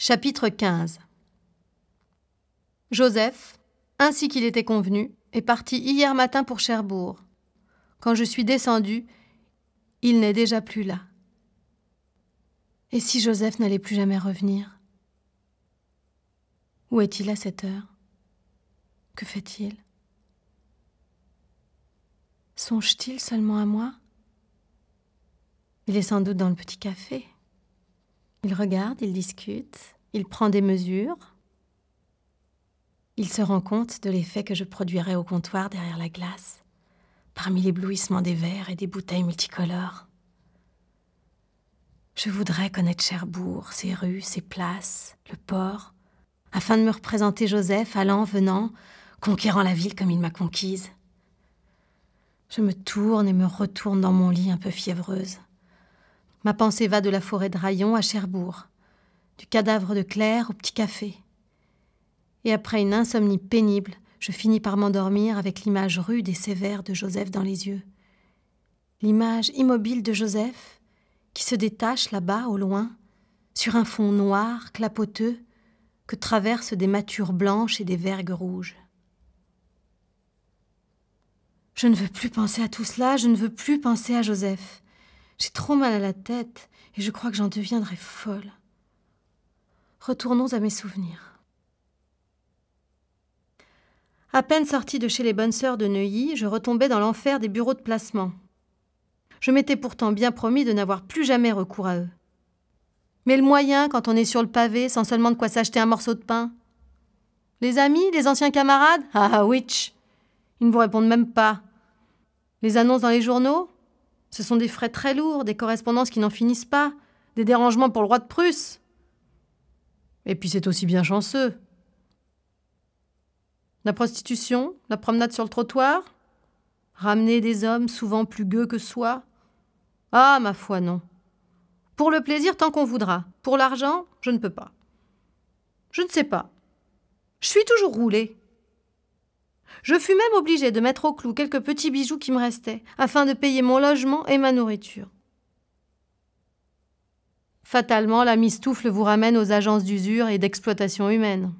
Chapitre 15 Joseph, ainsi qu'il était convenu, est parti hier matin pour Cherbourg. Quand je suis descendue, il n'est déjà plus là. Et si Joseph n'allait plus jamais revenir Où est-il à cette heure Que fait-il Songe-t-il seulement à moi Il est sans doute dans le petit café. Il regarde, il discute, il prend des mesures. Il se rend compte de l'effet que je produirais au comptoir derrière la glace, parmi l'éblouissement des verres et des bouteilles multicolores. Je voudrais connaître Cherbourg, ses rues, ses places, le port, afin de me représenter Joseph allant, venant, conquérant la ville comme il m'a conquise. Je me tourne et me retourne dans mon lit un peu fiévreuse. Ma pensée va de la forêt de Rayon à Cherbourg, du cadavre de Claire au petit café. Et après une insomnie pénible, je finis par m'endormir avec l'image rude et sévère de Joseph dans les yeux. L'image immobile de Joseph, qui se détache là-bas, au loin, sur un fond noir, clapoteux, que traversent des matures blanches et des vergues rouges. Je ne veux plus penser à tout cela, je ne veux plus penser à Joseph. J'ai trop mal à la tête et je crois que j'en deviendrai folle. Retournons à mes souvenirs. À peine sortie de chez les bonnes sœurs de Neuilly, je retombais dans l'enfer des bureaux de placement. Je m'étais pourtant bien promis de n'avoir plus jamais recours à eux. Mais le moyen, quand on est sur le pavé, sans seulement de quoi s'acheter un morceau de pain. Les amis, les anciens camarades ah, ah, witch Ils ne vous répondent même pas. Les annonces dans les journaux ce sont des frais très lourds, des correspondances qui n'en finissent pas, des dérangements pour le roi de Prusse. Et puis c'est aussi bien chanceux. La prostitution, la promenade sur le trottoir, ramener des hommes souvent plus gueux que soi. Ah, ma foi, non. Pour le plaisir, tant qu'on voudra. Pour l'argent, je ne peux pas. Je ne sais pas. Je suis toujours roulée. Je fus même obligé de mettre au clou quelques petits bijoux qui me restaient, afin de payer mon logement et ma nourriture. Fatalement, la mistoufle vous ramène aux agences d'usure et d'exploitation humaine.